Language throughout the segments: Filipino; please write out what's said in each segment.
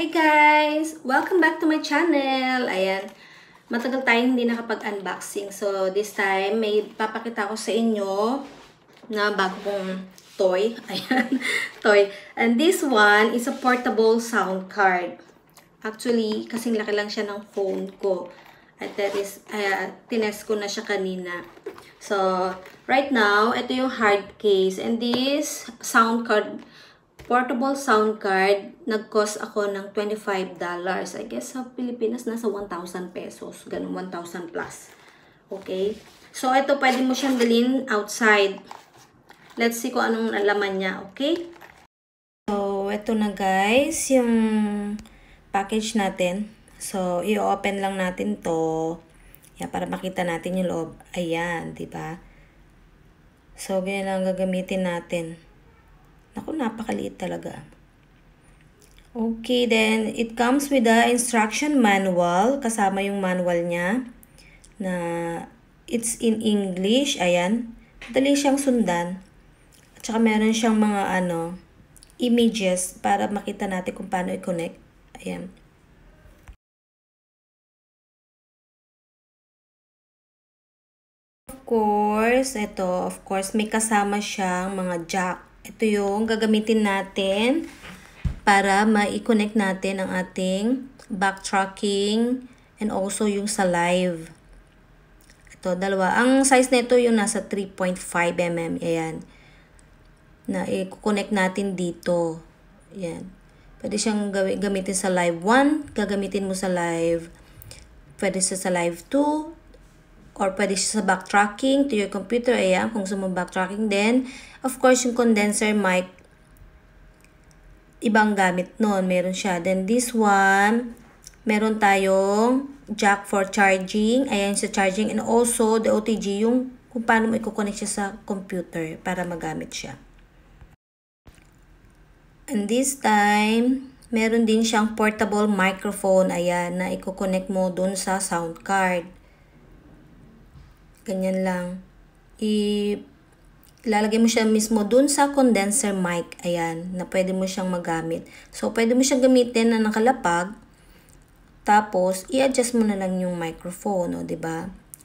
Hi guys! Welcome back to my channel! Ayan, matagal tayong hindi nakapag-unboxing. So, this time, may papakita ko sa inyo na bago kong toy. Ayan, toy. And this one is a portable sound card. Actually, kasing laki lang siya ng phone ko. At that is, uh, ah, tinest ko na siya kanina. So, right now, ito yung hard case. And this sound card portable sound card, nag-cost ako ng $25. I guess sa Pilipinas, nasa 1,000 pesos. Ganun, 1,000 plus. Okay? So, ito, pwede mo siyang dalhin outside. Let's see kung anong alaman niya. Okay? So, ito na guys, yung package natin. So, i-open lang natin to. Yan, para makita natin yung loob. Ayan, ba diba? So, ganyan lang gagamitin natin. Ako, napakaliit talaga. Okay, then it comes with the instruction manual. Kasama yung manual niya na it's in English. Ayan. Madali siyang sundan. At saka meron siyang mga ano, images para makita natin kung paano i-connect. Ayan. Of course, ito, of course, may kasama siyang mga jack ito yung gagamitin natin para ma-connect natin ang ating backtracking and also yung sa live. Ito, dalawa. Ang size nito yung nasa 3.5 mm. Ayan. Na i-connect natin dito. Ayan. Pwede siyang gamitin sa live 1, gagamitin mo sa live. Pwede sa, sa live 2, or pwede siya sa backtracking to your computer. Ayan, kung gusto mo backtracking din. Of course, yung condenser mic, ibang gamit nun. Meron siya. Then this one, meron tayong jack for charging. Ayan sa charging. And also, the OTG, yung kung paano mo i-connect siya sa computer para magamit siya. And this time, meron din siyang portable microphone. Ayan, na i-connect mo dun sa sound card. Ganyan lang. I lalagay mo siya mismo dun sa condenser mic. Ayan, na pwede mo siyang magamit. So, pwede mo siyang gamitin na nakalapag. Tapos, i-adjust mo na lang yung microphone, o, ba diba?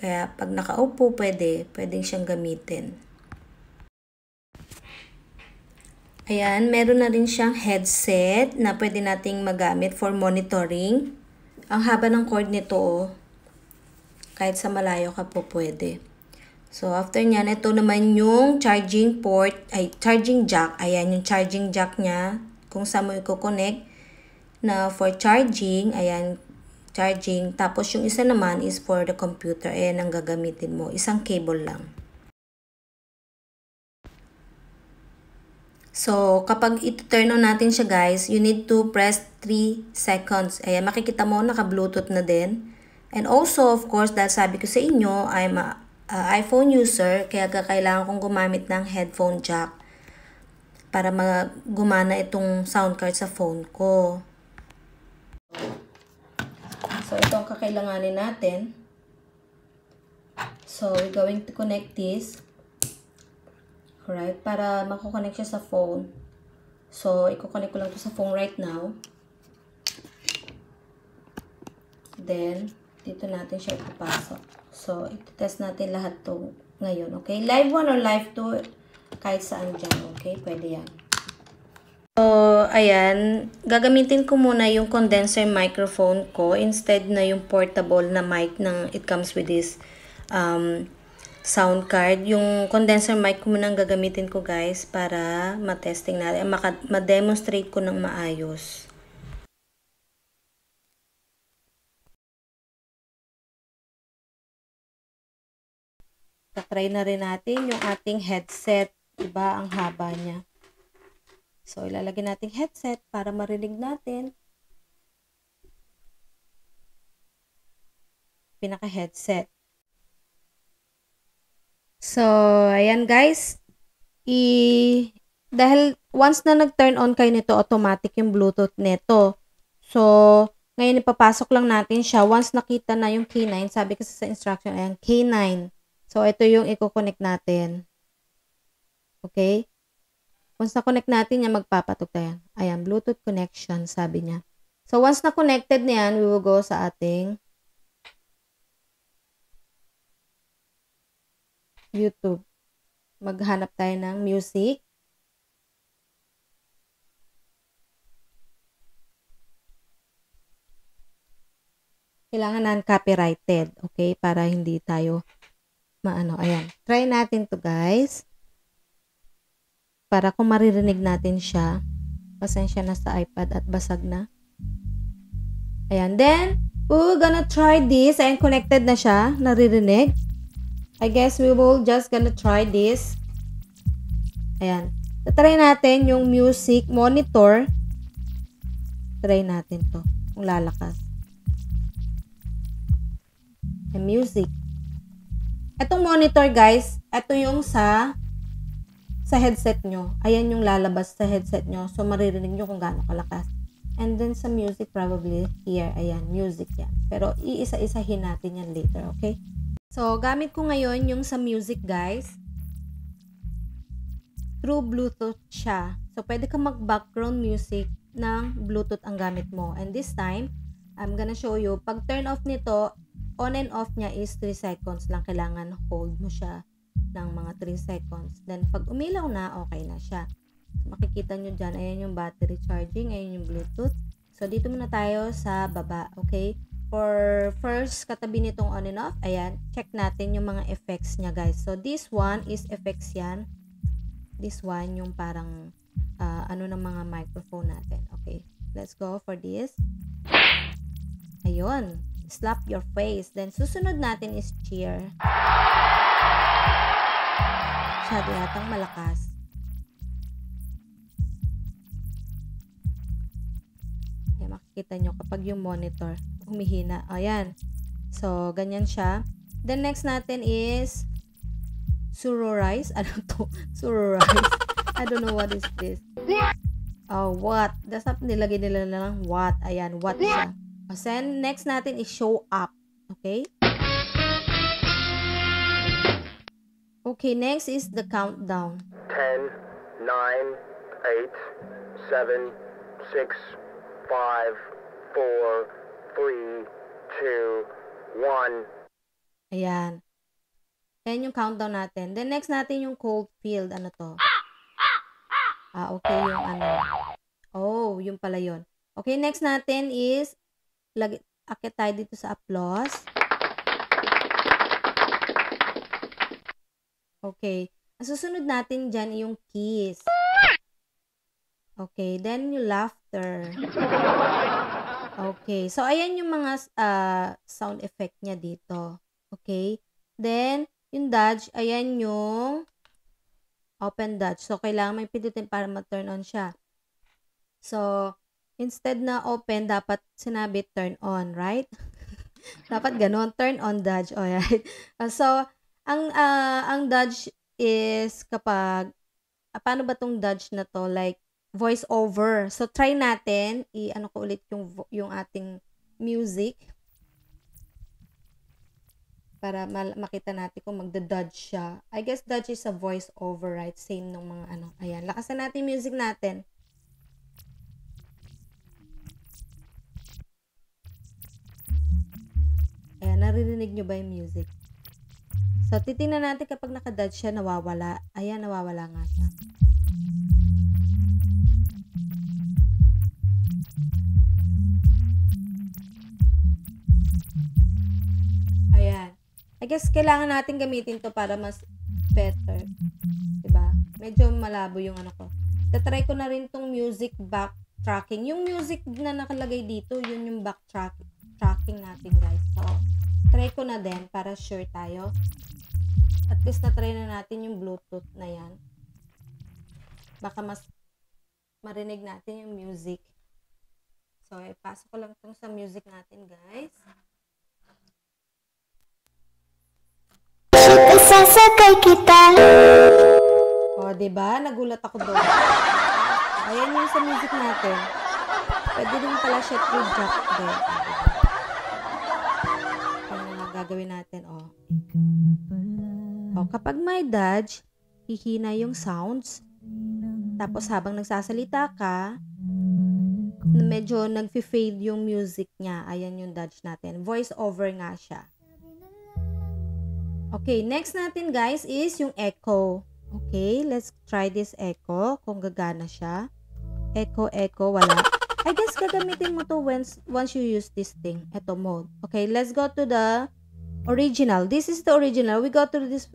Kaya, pag nakaupo, pwede. Pwedeng siyang gamitin. Ayan, meron na rin siyang headset na pwede nating magamit for monitoring. Ang haba ng cord nito, oh. Kahit sa malayo ka po pwede. So, after nyan, ito naman yung charging port, ay charging jack. Ayan yung charging jack niya. Kung saan mo i-connect na for charging. Ayan, charging. Tapos yung isa naman is for the computer. Ayan ang gagamitin mo. Isang cable lang. So, kapag ito-turn on natin siya guys, you need to press 3 seconds. Ayan, makikita mo, naka-bluetooth na din. And also, of course, dahil sabi ko sa inyo, I'm a, a iPhone user, kaya kailangan kong gumamit ng headphone jack para mag gumana itong sound card sa phone ko. So, ito ang kakailanganin natin. So, we're going to connect this. Alright, para makukonect siya sa phone. So, iko-connect ko lang to sa phone right now. Then, dito natin siya ipapasok. So, iti-test natin lahat to ngayon, okay? Live 1 or live 2, kahit saan dyan, okay? Pwede yan. So, ayan, gagamitin ko muna yung condenser microphone ko instead na yung portable na mic ng it comes with this um, sound card. Yung condenser mic ko muna ang gagamitin ko guys para matesting natin, maka-demonstrate ko ng maayos. try na rin natin yung ating headset. Diba? Ang haba niya. So, ilalagay natin headset para marinig natin. Pinaka-headset. So, ayan guys. I dahil once na nag-turn on kayo nito, automatic yung Bluetooth nito. So, ngayon ipapasok lang natin siya. Once nakita na yung K9, sabi kasi sa instruction, ayan, K9. So, ito yung i-connect natin. Okay? Once na-connect natin yan, magpapatok tayo. Ayan, Bluetooth connection, sabi niya. So, once na-connected na yan, we will go sa ating YouTube. Maghanap tayo ng music. Kailangan non-copyrighted, okay? Para hindi tayo maano. Ayan. Try natin to guys. Para kung maririnig natin siya, pasensya na sa iPad at basag na. Ayan. Then, we're gonna try this. Ayan, connected na siya. Naririnig. I guess we will just gonna try this. Ayan. Try natin yung music monitor. Try natin to. Kung lalakas. And music. Itong monitor guys, ito yung sa sa headset nyo. Ayan yung lalabas sa headset nyo. So, maririnig nyo kung gaano kalakas. And then sa music, probably here. Ayan, music yan. Pero iisa-isahin natin yan later, okay? So, gamit ko ngayon yung sa music, guys. Through Bluetooth siya. So, pwede ka mag-background music ng Bluetooth ang gamit mo. And this time, I'm gonna show you, pag turn off nito, on and off niya is 3 seconds lang. Kailangan hold mo siya ng mga 3 seconds. Then, pag umilaw na, okay na siya. So, makikita nyo dyan, ayan yung battery charging, ayan yung Bluetooth. So, dito muna tayo sa baba, okay? For first, katabi nitong on and off, ayan, check natin yung mga effects niya, guys. So, this one is effects yan. This one, yung parang, uh, ano ng mga microphone natin. Okay, let's go for this. Ayun, slap your face. Then, susunod natin is cheer. Masyado yatang malakas. Okay, makikita nyo kapag yung monitor humihina. Ayan. So, ganyan siya. Then, next natin is surorize. Ano to? Surorize. I don't know what is this. Oh, what? That's up nilagay nila na lang what. Ayan, what siya. O, Then, next natin is show up. Okay? Okay, next is the countdown. 10, 9, 8, 7, 6, 5, 4, 3, 2, 1. Ayan. Then yung countdown natin. Then next natin yung cold field. Ano to? Ah, okay. Yung ano. Oh, yung pala yun. Okay, next natin is lag, akit tayo dito sa applause. Okay. Ang susunod natin dyan yung kiss. Okay. Then yung laughter. Okay. So, ayan yung mga uh, sound effect niya dito. Okay. Then, yung dodge, ayan yung open dodge. So, kailangan may pindutin para ma-turn on siya. So, Instead na open, dapat sinabi turn on, right? dapat ganun, turn on dodge, Oh, right. So, ang, uh, ang dodge is kapag, uh, paano ba tong dodge na to? Like, voice over. So, try natin, i-ano ko ulit yung, yung ating music para mal- makita natin kung magda-dodge siya. I guess dodge is a voice over, right? Same nung mga ano. Ayan, lakasan natin music natin. Ayan, naririnig nyo ba yung music? So, titingnan natin kapag nakadodge siya, nawawala. Ayan, nawawala nga siya. Ayan. I guess kailangan natin gamitin to para mas better. Diba? Medyo malabo yung ano ko. Tatry ko na rin tong music backtracking. Yung music na nakalagay dito, yun yung backtracking packing natin guys. So, try ko na din para sure tayo. At least na-try na natin yung Bluetooth na yan. Baka mas marinig natin yung music. So, ipasok eh, ko lang itong sa music natin guys. Isasakay kita. O, oh, diba? Nagulat ako doon. Ayan yung sa music natin. Pwede din pala siya true jack din gagawin natin, oh. Oh, kapag may dodge, hihina yung sounds. Tapos habang nagsasalita ka, medyo nag-fade yung music niya. Ayan yung dodge natin. Voice over nga siya. Okay, next natin guys is yung echo. Okay, let's try this echo kung gagana siya. Echo, echo, wala. I guess gagamitin mo to once, once you use this thing. Ito mode. Okay, let's go to the original. This is the original. We go to this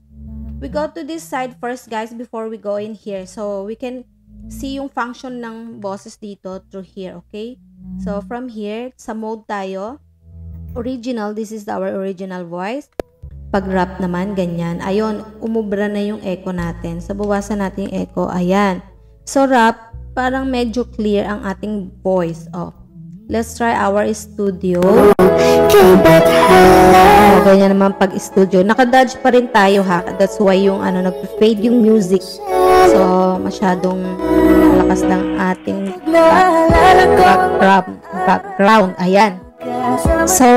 we go to this side first guys before we go in here. So we can see yung function ng bosses dito through here, okay? So from here, sa mode tayo. Original, this is our original voice. Pag-rap naman, ganyan. Ayun, umubra na yung echo natin. So bawasan natin yung echo. Ayan. So rap, parang medyo clear ang ating voice. Oh. Let's try our studio. Okay, Oh, ganyan naman pag studio. Nakadodge pa rin tayo ha. That's why yung ano, nag-fade yung music. So, masyadong lakas ng ating background. background. Ayan. So,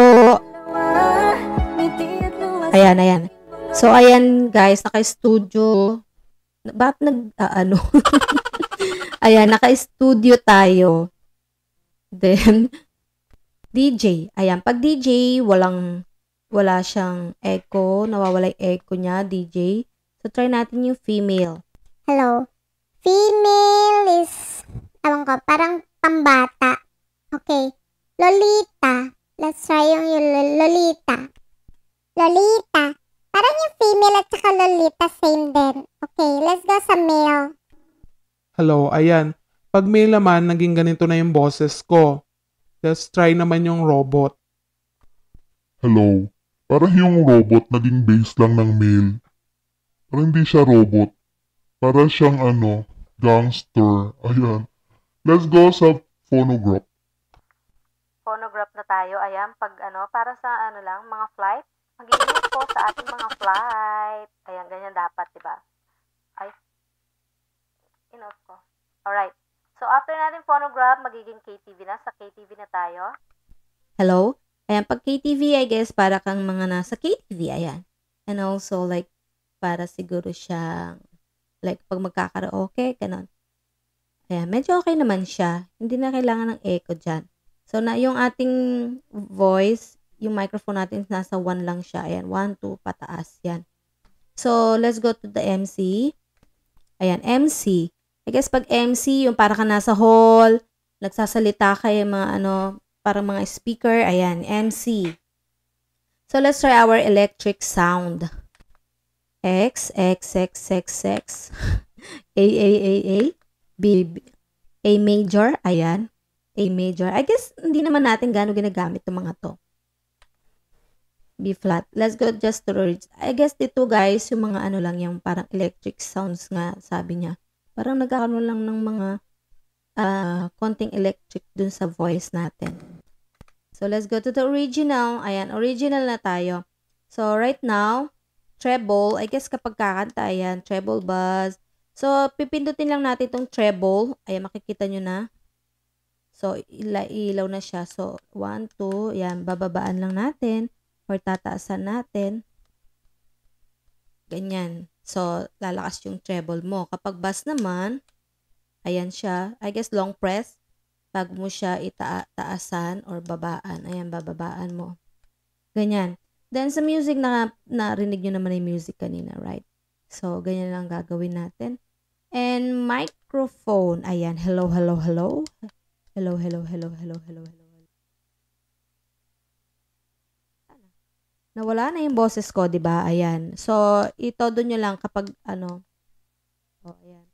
ayan, ayan. So, ayan guys, naka-studio. Ba't nag, uh, ano? ayan, naka-studio tayo. Then, DJ. Ayan, pag DJ, walang wala siyang echo, nawawala yung echo niya, DJ. So, try natin yung female. Hello. Female is, tawang ko, parang pambata. Okay. Lolita. Let's try yung, yung Lolita. Lolita. Parang yung female at saka Lolita, same din. Okay, let's go sa male. Hello, ayan. Pag male naman, naging ganito na yung boses ko. Let's try naman yung robot. Hello, Parang yung robot naging base lang ng male. Parang hindi siya robot. Para siyang ano, gangster. Ayan. Let's go sa phonograph. Phonograph na tayo. Ayan, pag ano, para sa ano lang, mga flight. Mag-iingat po sa ating mga flight. Ayan, ganyan dapat, di ba? Ay, inoff ko. Alright. So, after natin phonograph, magiging KTV na. Sa KTV na tayo. Hello? Ayan, pag KTV, I guess, para kang mga nasa KTV, ayan. And also, like, para siguro siyang, like, pag magkakaraoke, ganun. Ayan, medyo okay naman siya. Hindi na kailangan ng echo dyan. So, na, yung ating voice, yung microphone natin, nasa 1 lang siya. Ayan, 1, 2, pataas. Yan. So, let's go to the MC. Ayan, MC. I guess pag MC, yung para ka nasa hall, nagsasalita kay mga ano, parang mga speaker, ayan, MC. So, let's try our electric sound. X, X, X, X, X. A, A, A, A. B, B. A major, ayan. A major. I guess, hindi naman natin gano'ng ginagamit itong mga to. B flat. Let's go just to reach. I guess dito guys, yung mga ano lang, yung parang electric sounds nga, sabi niya. Parang nagkakaroon lang ng mga uh, konting electric dun sa voice natin. So, let's go to the original. Ayan, original na tayo. So, right now, treble. I guess kapag kakanta, ayan, treble buzz. So, pipindutin lang natin itong treble. Ayan, makikita nyo na. So, ilaw na siya. So, 1, 2, ayan, bababaan lang natin or tataasan natin. Ganyan. So, lalakas yung treble mo. Kapag bass naman, Ayan siya. I guess long press. Pag mo siya itaasan or babaan. Ayan, bababaan mo. Ganyan. Then, sa music, na, narinig nyo naman yung music kanina, right? So, ganyan lang gagawin natin. And microphone. Ayan. Hello, hello, hello. Hello, hello, hello, hello, hello, hello. Nawala na yung boses ko, 'di ba? Ayan. So, ito doon niyo lang kapag ano. Oh, ayan.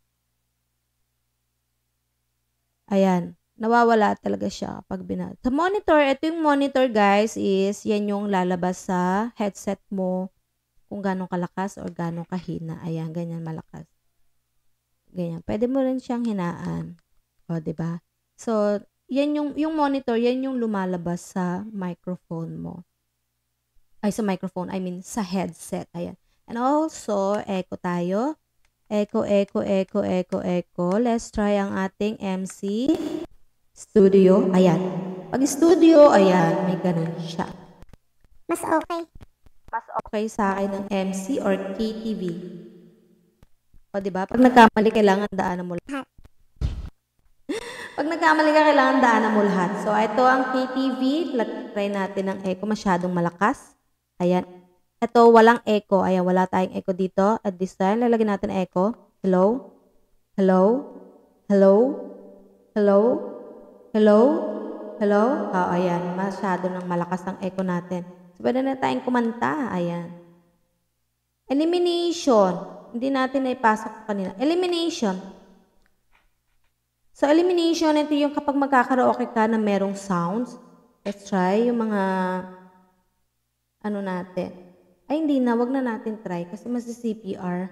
Ayan, nawawala talaga siya kapag binat. Sa monitor, ito yung monitor guys is yan yung lalabas sa headset mo kung gano'ng kalakas or gano'ng kahina. Ayan, ganyan malakas. Ganyan. Pwede mo rin siyang hinaan. O, ba diba? So, yan yung, yung monitor, yan yung lumalabas sa microphone mo. Ay, sa microphone. I mean, sa headset. Ayan. And also, echo tayo. Echo, echo, echo, echo, echo. Let's try ang ating MC Studio. Ayan. Pag studio, ayan, may ganun siya. Mas okay. Mas okay sa akin ng MC or KTV. O, di ba? Pag nagkamali, kailangan daanan mo lahat. Pag nagkamali ka, kailangan daanan mo lahat. So, ito ang KTV. Try natin ng echo. Masyadong malakas. Ayan. Ito, walang echo. Ayan, wala tayong echo dito. At this time, lalagyan natin echo. Hello? Hello? Hello? Hello? Hello? Hello? O, oh, ah, ayan. Masyado ng malakas ang echo natin. So, pwede na tayong kumanta. Ayan. Elimination. Hindi natin naipasok kanina. Elimination. So, elimination, ito yung kapag magkakaraoke ka na merong sounds. Let's try yung mga ano natin ay hindi na, wag na natin try kasi mas CPR.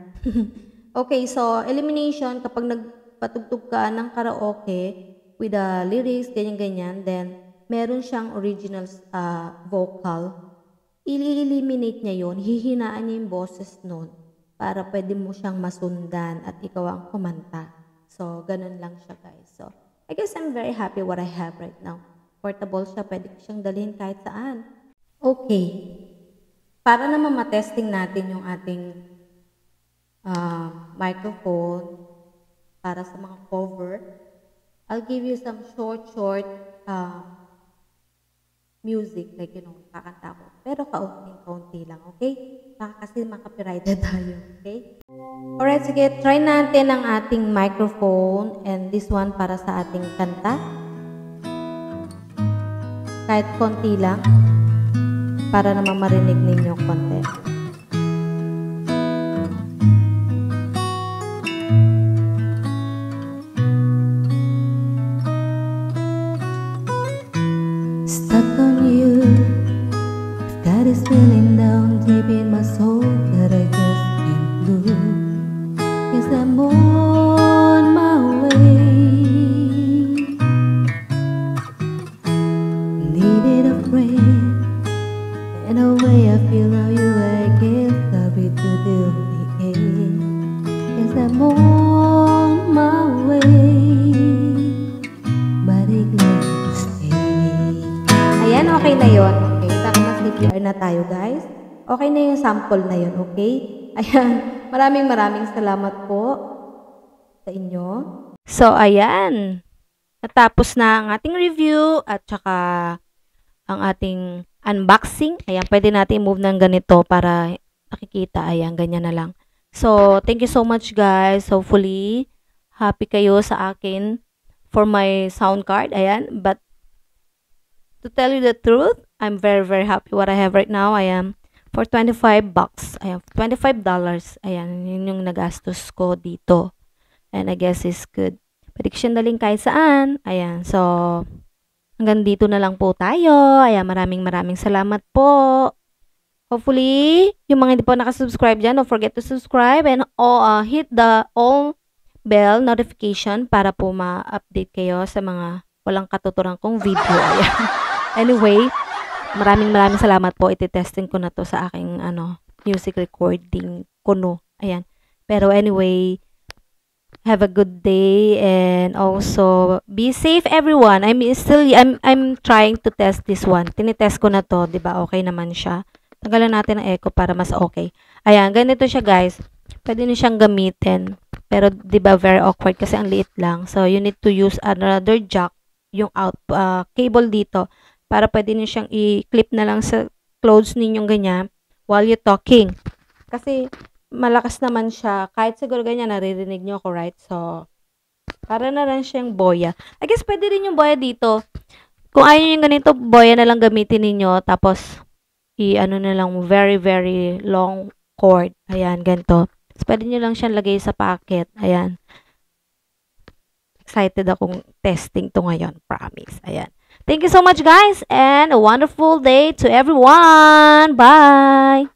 okay, so elimination, kapag nagpatugtog ka ng karaoke with the lyrics, ganyan-ganyan, then meron siyang original uh, vocal, i-eliminate niya yon hihinaan niya yung boses nun para pwede mo siyang masundan at ikaw ang kumanta. So, ganun lang siya guys. So, I guess I'm very happy what I have right now. Portable siya, pwede siyang dalhin kahit saan. Okay, para naman matesting natin yung ating uh, microphone para sa mga cover, I'll give you some short, short uh, music, like, you know, kakanta ko. Pero kaunting-kaunti lang, okay? Baka kasi makapirited tayo, okay? Alright, sige, try natin ang ating microphone and this one para sa ating kanta. Kahit konti lang para naman marinig ninyo konti. Okay? Ayan. Maraming maraming salamat po sa inyo. So, ayan. Natapos na ang ating review at saka ang ating unboxing. Ayan, pwede natin move ng ganito para nakikita. Ayan, ganyan na lang. So, thank you so much guys. Hopefully, happy kayo sa akin for my sound card. Ayan, but to tell you the truth, I'm very, very happy what I have right now. I am for 25 bucks. Ayan, 25 dollars. Ayan, yun yung nagastos ko dito. And I guess it's good. Prediction na link kahit saan. Ayan, so hanggang dito na lang po tayo. Ayan, maraming maraming salamat po. Hopefully, yung mga hindi po nakasubscribe dyan, don't forget to subscribe and oh, uh, hit the all bell notification para po ma-update kayo sa mga walang katuturang kong video. Ayan. anyway, Maraming maraming salamat po. Ititesting ko na to sa aking ano, music recording kuno. Ayan. Pero anyway, have a good day and also be safe everyone. I'm still I'm I'm trying to test this one. Tinetest ko na to, 'di ba? Okay naman siya. Tanggalan natin ang echo para mas okay. Ayan, ganito siya guys. Pwede niyo siyang gamitin. Pero 'di ba very awkward kasi ang liit lang. So you need to use another jack yung out uh, cable dito para pwede niyo siyang i-clip na lang sa clothes ninyong ganyan while you're talking. Kasi malakas naman siya. Kahit siguro ganyan, naririnig niyo ako, right? So, para na lang siyang boya. I guess pwede rin yung boya dito. Kung ayaw yung ganito, boya na lang gamitin ninyo. Tapos, i-ano na lang, very, very long cord. Ayan, ganito. Tapos, pwede niyo lang siyang lagay sa packet. Ayan. Excited akong testing to ngayon. Promise. Ayan. Thank you so much, guys, and a wonderful day to everyone. Bye.